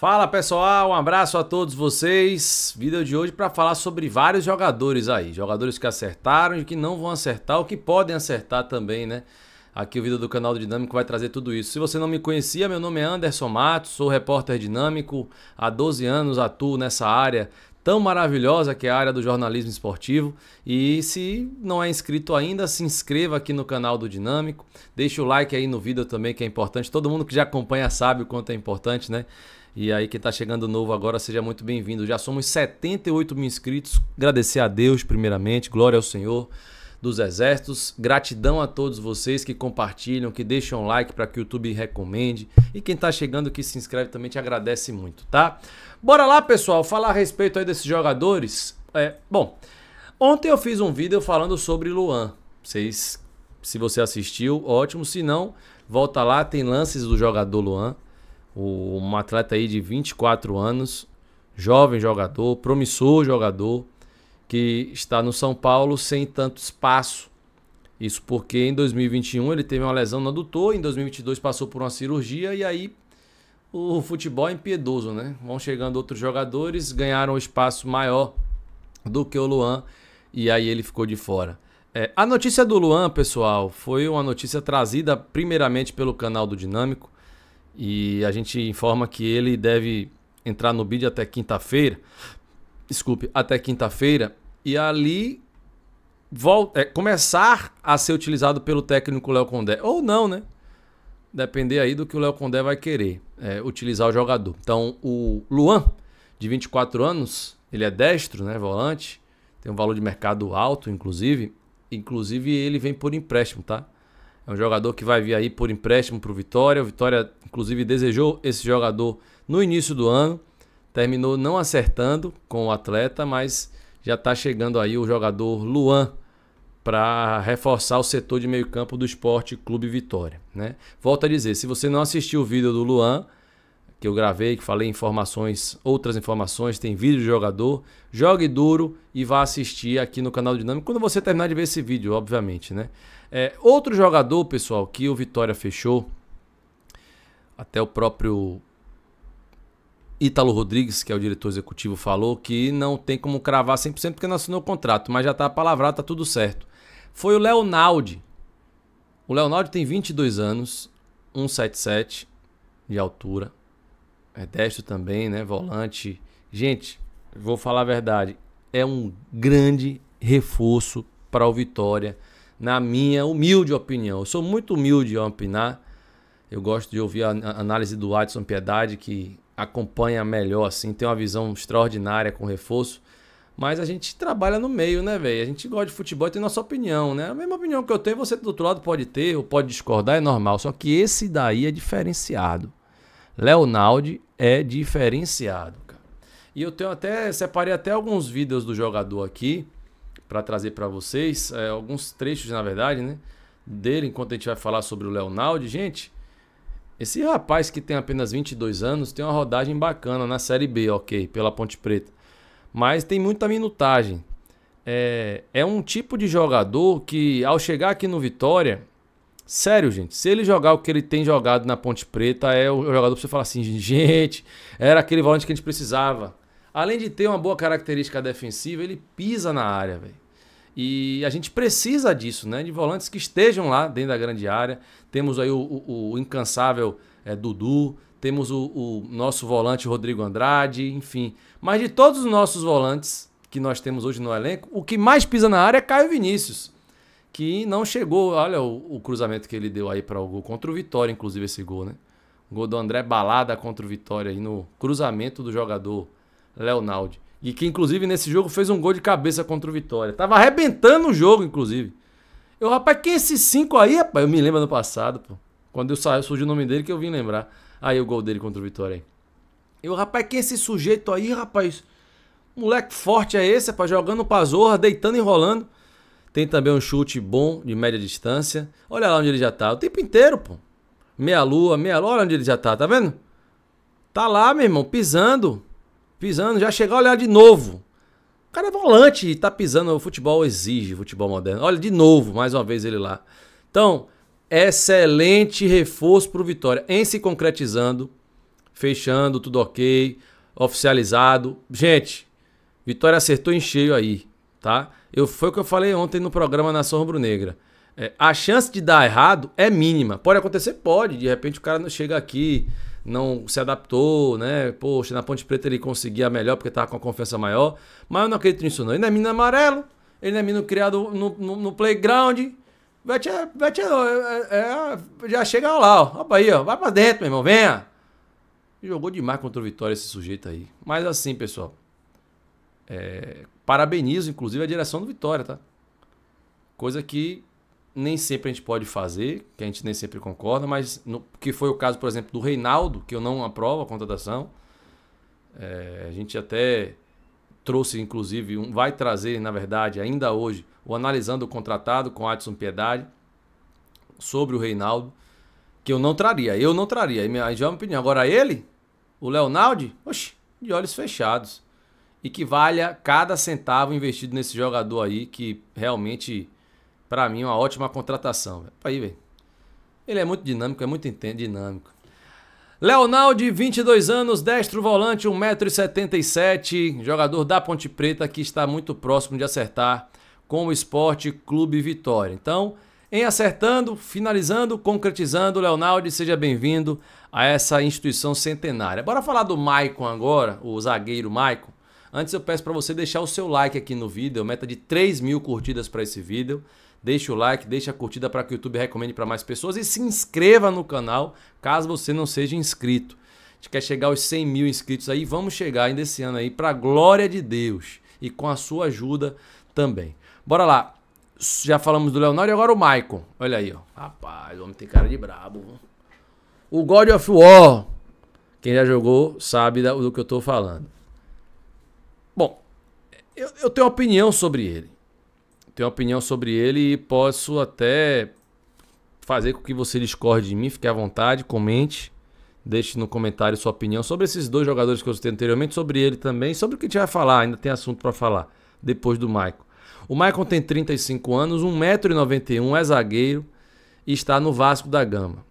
Fala pessoal, um abraço a todos vocês. Vídeo de hoje para falar sobre vários jogadores aí, jogadores que acertaram e que não vão acertar, ou que podem acertar também, né? Aqui o vídeo do canal do Dinâmico vai trazer tudo isso. Se você não me conhecia, meu nome é Anderson Matos, sou repórter dinâmico, há 12 anos atuo nessa área tão maravilhosa que é a área do jornalismo esportivo. E se não é inscrito ainda, se inscreva aqui no canal do Dinâmico. Deixa o like aí no vídeo também, que é importante. Todo mundo que já acompanha sabe o quanto é importante, né? E aí, quem está chegando novo agora, seja muito bem-vindo. Já somos 78 mil inscritos. Agradecer a Deus, primeiramente. Glória ao Senhor dos Exércitos. Gratidão a todos vocês que compartilham, que deixam like para que o YouTube recomende. E quem está chegando que se inscreve também te agradece muito, tá? Bora lá, pessoal, falar a respeito aí desses jogadores. É, bom, ontem eu fiz um vídeo falando sobre Luan. Vocês, se você assistiu, ótimo. Se não, volta lá, tem lances do jogador Luan um atleta aí de 24 anos, jovem jogador, promissor jogador, que está no São Paulo sem tanto espaço. Isso porque em 2021 ele teve uma lesão no adutor, em 2022 passou por uma cirurgia e aí o futebol é impiedoso, né? Vão chegando outros jogadores, ganharam um espaço maior do que o Luan e aí ele ficou de fora. É, a notícia do Luan, pessoal, foi uma notícia trazida primeiramente pelo canal do Dinâmico, e a gente informa que ele deve entrar no bid até quinta-feira. Desculpe, até quinta-feira. E ali volta, é, começar a ser utilizado pelo técnico Léo Condé. Ou não, né? Depender aí do que o Léo Condé vai querer é, utilizar o jogador. Então, o Luan, de 24 anos, ele é destro, né? Volante. Tem um valor de mercado alto, inclusive. Inclusive, ele vem por empréstimo, tá? É um jogador que vai vir aí por empréstimo para o Vitória. O Vitória, inclusive, desejou esse jogador no início do ano. Terminou não acertando com o atleta, mas já está chegando aí o jogador Luan para reforçar o setor de meio campo do Esporte Clube Vitória. Né? Volto a dizer, se você não assistiu o vídeo do Luan, que eu gravei, que falei informações, outras informações, tem vídeo de jogador. Jogue duro e vá assistir aqui no canal Dinâmico quando você terminar de ver esse vídeo, obviamente, né? É, outro jogador, pessoal, que o Vitória fechou, até o próprio Ítalo Rodrigues, que é o diretor executivo, falou que não tem como cravar 100% porque não assinou o contrato, mas já tá palavrado, tá tudo certo. Foi o Leonaldi. O Leonaldi tem 22 anos, 177 de altura, é destro também, né? Volante. Gente, vou falar a verdade, é um grande reforço para o Vitória, na minha humilde opinião. Eu sou muito humilde ao opinar. Eu gosto de ouvir a análise do Adson Piedade, que acompanha melhor, assim, tem uma visão extraordinária com reforço. Mas a gente trabalha no meio, né, velho? A gente gosta de futebol e tem nossa opinião, né? A mesma opinião que eu tenho, você do outro lado pode ter, ou pode discordar, é normal. Só que esse daí é diferenciado. Leonardo é diferenciado, cara. E eu tenho até separei até alguns vídeos do jogador aqui para trazer para vocês, é, alguns trechos na verdade, né, dele enquanto a gente vai falar sobre o Leonardo, gente. Esse rapaz que tem apenas 22 anos tem uma rodagem bacana na Série B, ok, pela Ponte Preta. Mas tem muita minutagem. É, é um tipo de jogador que, ao chegar aqui no Vitória, Sério, gente, se ele jogar o que ele tem jogado na Ponte Preta, é o jogador pra você falar assim, gente, era aquele volante que a gente precisava. Além de ter uma boa característica defensiva, ele pisa na área, velho. E a gente precisa disso, né? De volantes que estejam lá dentro da grande área. Temos aí o, o, o incansável é, Dudu, temos o, o nosso volante Rodrigo Andrade, enfim. Mas de todos os nossos volantes que nós temos hoje no elenco, o que mais pisa na área é Caio Vinícius que não chegou. Olha o, o cruzamento que ele deu aí para o gol contra o Vitória, inclusive esse gol, né? gol do André Balada contra o Vitória aí no cruzamento do jogador Leonardo. E que inclusive nesse jogo fez um gol de cabeça contra o Vitória. Tava arrebentando o jogo, inclusive. Eu, rapaz, quem é esses cinco aí, rapaz? Eu me lembro no passado, pô. Quando eu saio, surgiu o nome dele que eu vim lembrar. Aí o gol dele contra o Vitória aí. Eu, rapaz, quem é esse sujeito aí, rapaz? Moleque forte é esse, rapaz? Jogando pra zorra, deitando e enrolando. Tem também um chute bom de média distância. Olha lá onde ele já tá. O tempo inteiro, pô. Meia lua, meia lua, olha onde ele já tá, tá vendo? Tá lá, meu irmão, pisando. Pisando, já chegar a olhar de novo. O cara é volante e tá pisando. O futebol exige, futebol moderno. Olha, de novo, mais uma vez ele lá. Então, excelente reforço pro Vitória. Em se concretizando, fechando, tudo ok, oficializado. Gente, Vitória acertou em cheio aí, tá? Eu, foi o que eu falei ontem no programa Nação sombra negra É, a chance de dar errado é mínima. Pode acontecer? Pode. De repente o cara não chega aqui, não se adaptou, né? Poxa, na Ponte Preta ele conseguia melhor porque estava com a confiança maior. Mas eu não acredito nisso, não. Ele não é menino amarelo, ele não é menino criado no, no, no playground. Vete, vete, é, é, é, já chega lá, ó. Opa aí, ó. Vai pra dentro, meu irmão, venha. Jogou demais contra o Vitória esse sujeito aí. Mas assim, pessoal. É, Parabenizo, inclusive, a direção do Vitória, tá? Coisa que nem sempre a gente pode fazer, que a gente nem sempre concorda, mas no, que foi o caso, por exemplo, do Reinaldo, que eu não aprovo a contratação. É, a gente até trouxe, inclusive, um, vai trazer, na verdade, ainda hoje, o analisando o contratado com Adson Piedade sobre o Reinaldo, que eu não traria, eu não traria, aí já é uma opinião. Agora ele, o Leonardo, oxe, de olhos fechados e que valha cada centavo investido nesse jogador aí, que realmente, para mim, é uma ótima contratação. Aí, velho. Ele é muito dinâmico, é muito dinâmico. Leonardo, 22 anos, destro volante, 1,77m, jogador da Ponte Preta que está muito próximo de acertar com o Esporte Clube Vitória. Então, em acertando, finalizando, concretizando, Leonardo, seja bem-vindo a essa instituição centenária. Bora falar do Maicon agora, o zagueiro Maicon. Antes eu peço para você deixar o seu like aqui no vídeo, meta de 3 mil curtidas para esse vídeo. Deixe o like, deixe a curtida para que o YouTube recomende para mais pessoas e se inscreva no canal caso você não seja inscrito. A gente quer chegar aos 100 mil inscritos aí, vamos chegar ainda esse ano aí para a glória de Deus e com a sua ajuda também. Bora lá, já falamos do Leonardo e agora o Maicon. Olha aí, ó. rapaz, o homem tem cara de brabo. O God of War, quem já jogou sabe do que eu estou falando. Bom, eu, eu tenho opinião sobre ele. Tenho opinião sobre ele e posso até fazer com que você discorde de mim, fique à vontade, comente, deixe no comentário sua opinião sobre esses dois jogadores que eu citei anteriormente, sobre ele também, sobre o que a gente vai falar, ainda tem assunto para falar depois do Maicon. O Maicon tem 35 anos, 1,91m, é zagueiro e está no Vasco da Gama.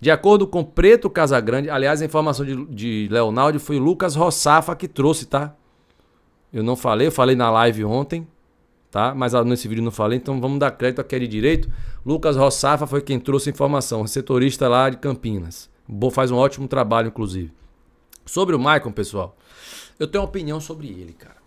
De acordo com Preto Casagrande, aliás, a informação de, de Leonardo foi o Lucas Rossafa que trouxe, tá? Eu não falei, eu falei na live ontem, tá? Mas ah, nesse vídeo não falei, então vamos dar crédito àquele é direito. Lucas Rossafa foi quem trouxe a informação, setorista lá de Campinas. Faz um ótimo trabalho, inclusive. Sobre o Maicon, pessoal, eu tenho uma opinião sobre ele, cara.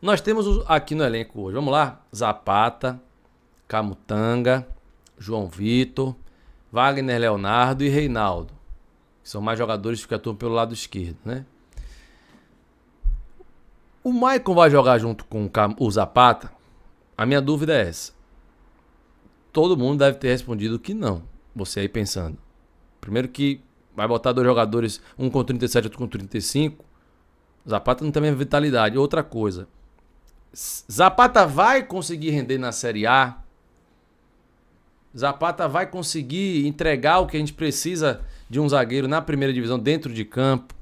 Nós temos aqui no elenco hoje, vamos lá, Zapata, Camutanga, João Vitor, Wagner Leonardo e Reinaldo. Que são mais jogadores que atuam pelo lado esquerdo, né? O Maicon vai jogar junto com o Zapata? A minha dúvida é essa. Todo mundo deve ter respondido que não. Você aí pensando. Primeiro que vai botar dois jogadores, um com 37, outro com 35. Zapata não tem a mesma vitalidade. Outra coisa. Zapata vai conseguir render na Série A? Zapata vai conseguir entregar o que a gente precisa de um zagueiro na primeira divisão dentro de campo?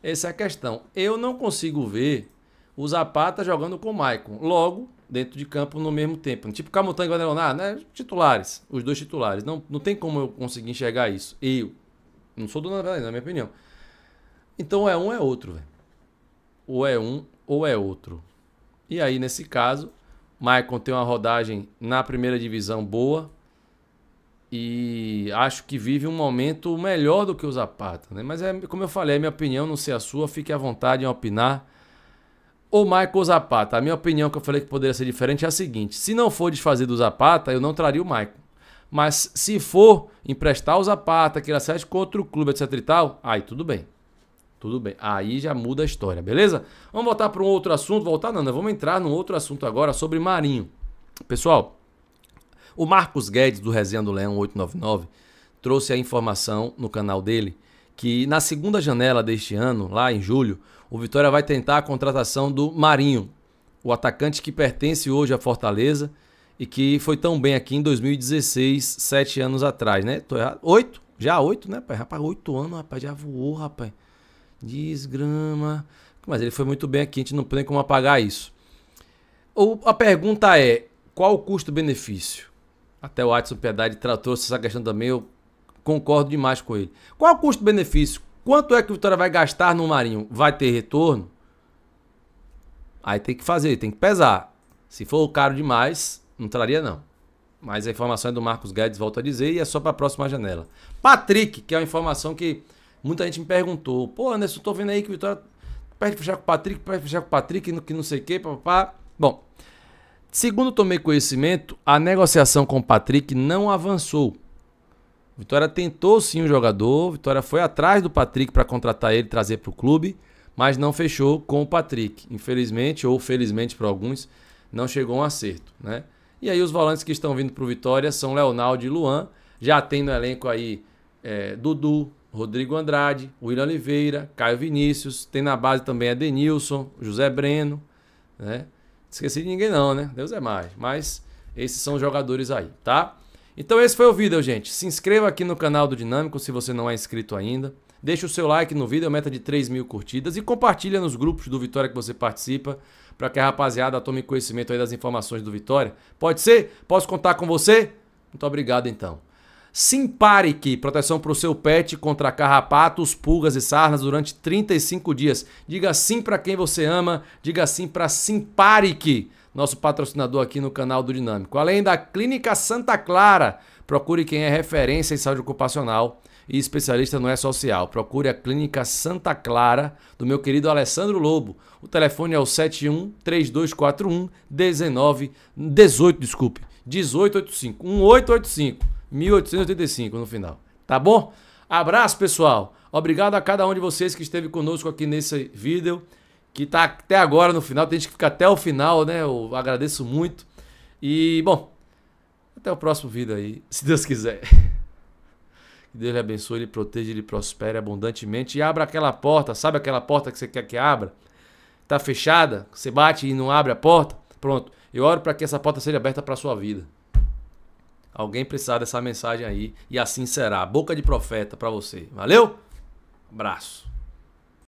Essa é a questão. Eu não consigo ver o Zapata jogando com o Maicon. Logo, dentro de campo no mesmo tempo. Tipo Camutanga e Guadalhonar, né? Titulares, os dois titulares. Não, não tem como eu conseguir enxergar isso. Eu não sou dono da verdade, na minha opinião. Então é um é outro, velho. Ou é um ou é outro. E aí, nesse caso, Maicon tem uma rodagem na primeira divisão boa. E acho que vive um momento melhor do que o Zapata, né? Mas é, como eu falei, é minha opinião, não sei a sua. Fique à vontade em opinar ou Michael Zapata? A minha opinião que eu falei que poderia ser diferente é a seguinte: se não for desfazer do Zapata, eu não traria o Michael. Mas se for emprestar o Zapata, que ele acerte com outro clube, etc e tal, aí tudo bem. Tudo bem. Aí já muda a história, beleza? Vamos voltar para um outro assunto. Voltar, não, não. Né? Vamos entrar num outro assunto agora sobre Marinho. Pessoal, o Marcos Guedes, do Resenha do Leão 899, trouxe a informação no canal dele que na segunda janela deste ano, lá em julho, o Vitória vai tentar a contratação do Marinho, o atacante que pertence hoje à Fortaleza e que foi tão bem aqui em 2016, sete anos atrás, né? Tô errado? Oito? Já oito, né, pai? Rapaz, oito anos, rapaz, já voou, rapaz. Desgrama. Mas ele foi muito bem aqui, a gente não tem como apagar isso. O, a pergunta é, qual o custo-benefício? Até o Watson Piedade tratou essa questão também, eu concordo demais com ele. Qual o custo-benefício? Quanto é que o Vitória vai gastar no Marinho? Vai ter retorno? Aí tem que fazer, tem que pesar. Se for caro demais, não traria não. Mas a informação é do Marcos Guedes, volto a dizer, e é só para a próxima janela. Patrick, que é uma informação que muita gente me perguntou. Pô, Anderson, tô vendo aí que o Vitória perde fechar com o Patrick, perde fechar com o Patrick, que não sei o quê, papapá. Bom, segundo tomei conhecimento, a negociação com o Patrick não avançou. Vitória tentou sim o jogador, Vitória foi atrás do Patrick para contratar ele, trazer para o clube, mas não fechou com o Patrick. Infelizmente, ou felizmente para alguns, não chegou um acerto. Né? E aí os volantes que estão vindo para o Vitória são Leonardo e Luan. Já tem no elenco aí é, Dudu, Rodrigo Andrade, William Oliveira, Caio Vinícius. Tem na base também Edenilson, José Breno. Né? Esqueci de ninguém não, né? Deus é mais. Mas esses são os jogadores aí, tá? Então esse foi o vídeo, gente. Se inscreva aqui no canal do Dinâmico se você não é inscrito ainda. Deixe o seu like no vídeo, é meta de 3 mil curtidas e compartilha nos grupos do Vitória que você participa para que a rapaziada tome conhecimento aí das informações do Vitória. Pode ser? Posso contar com você? Muito obrigado então. Simparic, proteção para o seu pet contra carrapatos, pulgas e sarnas durante 35 dias. Diga sim para quem você ama, diga sim para Simparic nosso patrocinador aqui no canal do Dinâmico. Além da Clínica Santa Clara, procure quem é referência em saúde ocupacional e especialista no E-Social. Procure a Clínica Santa Clara do meu querido Alessandro Lobo. O telefone é o 71 3241 19 18, desculpe, 1885 1885 1885 no final. Tá bom? Abraço, pessoal. Obrigado a cada um de vocês que esteve conosco aqui nesse vídeo que está até agora no final. Tem gente que fica até o final, né? Eu agradeço muito. E, bom, até o próximo vídeo aí, se Deus quiser. Que Deus lhe abençoe, lhe proteja, lhe prospere abundantemente. E abra aquela porta, sabe aquela porta que você quer que abra? Tá fechada, você bate e não abre a porta? Pronto, eu oro para que essa porta seja aberta para a sua vida. Alguém precisar dessa mensagem aí e assim será. Boca de profeta para você. Valeu? Abraço.